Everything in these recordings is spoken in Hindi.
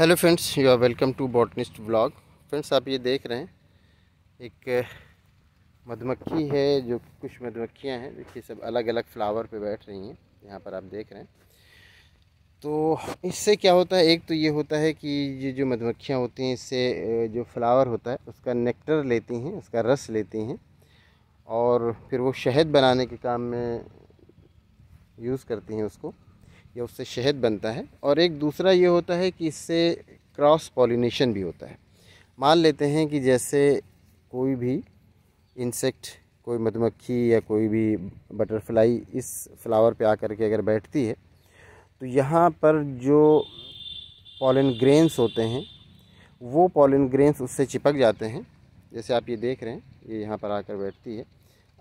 hello friends you are welcome to botanist blog friends आप ये देख रहे हैं एक मधुमक्खी है जो कुछ मधुमक्खियां हैं देखिए सब अलग अलग फ्लावर पे बैठ रही हैं यहाँ पर आप देख रहे हैं तो इससे क्या होता है एक तो ये होता है कि ये जो मधुमक्खियाँ होती हैं इससे जो फ्लावर होता है उसका नेक्टर लेती हैं उसका रस लेती हैं और फिर वो शहद बनाने के काम में यूज़ करती हैं उसको या उससे शहद बनता है और एक दूसरा ये होता है कि इससे क्रॉस पॉलिनेशन भी होता है मान लेते हैं कि जैसे कोई भी इंसेक्ट कोई मधुमक्खी या कोई भी बटरफ्लाई इस फ्लावर पे आकर के अगर बैठती है तो यहाँ पर जो पॉलन ग्रेन्स होते हैं वो पॉलन ग्रेन्स उससे चिपक जाते हैं जैसे आप ये देख रहे हैं ये यहाँ पर आकर बैठती है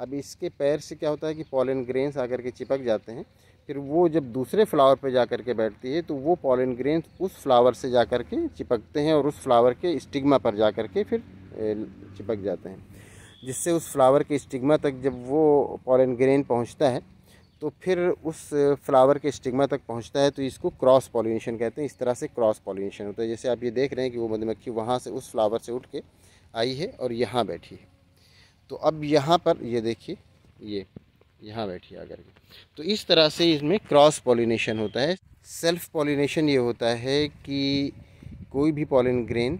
अब इसके पैर से क्या होता है कि पॉलन ग्रेन्स आकर के चिपक जाते हैं फिर वो जब दूसरे फ्लावर पे जा कर के बैठती है तो वो पॉलन ग्रेन्स उस फ्लावर से जा कर के चिपकते हैं और उस फ्लावर के स्टिग्मा पर जा कर के फिर चिपक जाते हैं जिससे उस फ्लावर के स्टिग्मा तक जब वो पॉलन ग्रेन पहुँचता है तो फिर उस फ्लावर के स्टिग्मा तक पहुंचता है तो इसको क्रॉस पॉलिनेशन कहते हैं इस तरह से क्रॉस पॉलिनेशन होता है जैसे आप ये देख रहे हैं कि वो मधुमक्खी वहाँ से उस फ्लावर से उठ के आई है और यहाँ बैठी है तो अब यहाँ पर ये देखिए ये यहाँ बैठिए आकर के तो इस तरह से इसमें क्रॉस पॉलिनेशन होता है सेल्फ पॉलिनेशन ये होता है कि कोई भी पॉलिन ग्रेन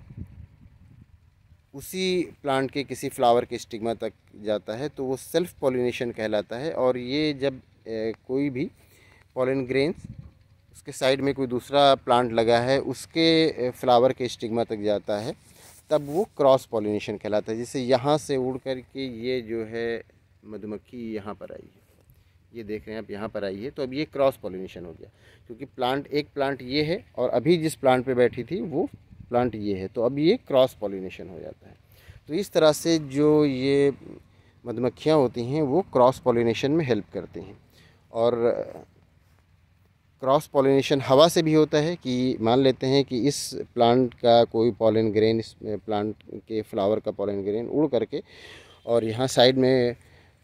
उसी प्लांट के किसी फ्लावर के स्टिग्मा तक जाता है तो वो सेल्फ पॉलिनेशन कहलाता है और ये जब ए, कोई भी पॉलिन ग्रेन्स उसके साइड में कोई दूसरा प्लांट लगा है उसके फ्लावर के स्टिग्मा तक जाता है तब वो क्रॉस पॉलिनेशन कहलाता है जैसे यहाँ से उड़ कर के ये जो है मधुमक्खी यहाँ पर आई है ये देख रहे हैं आप यहाँ पर आई है तो अब ये क्रॉस पॉलिनेशन हो गया क्योंकि प्लांट एक प्लांट ये है और अभी जिस प्लांट पे बैठी थी वो प्लांट ये है तो अब ये क्रॉस पॉलिनेशन हो जाता है तो इस तरह से जो ये मधुमक्खियाँ होती हैं वो क्रॉस पॉलिनेशन में हेल्प करती हैं और क्रॉस पॉलिनेशन हवा से भी होता है कि मान लेते हैं कि इस प्लांट का कोई पॉलिन ग्रेन इस प्लांट के फ्लावर का पॉलिन ग्रेन उड़ करके और यहाँ साइड में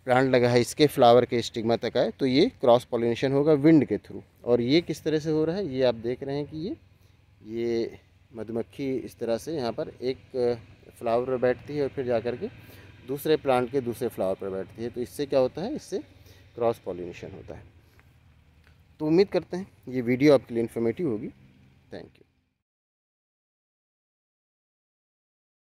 प्लांट लगा है इसके फ्लावर के स्टिग्मा तक आए तो ये क्रॉस पॉलिनेशन होगा विंड के थ्रू और ये किस तरह से हो रहा है ये आप देख रहे हैं कि ये ये मधुमक्खी इस तरह से यहाँ पर एक फ्लावर पर बैठती है और फिर जा कर के दूसरे प्लांट के दूसरे फ्लावर पर बैठती है तो इससे क्या होता है इससे क्रॉस पॉलिनेशन होता है तो उम्मीद करते हैं ये वीडियो आपके लिए इन्फॉर्मेटिव होगी थैंक यू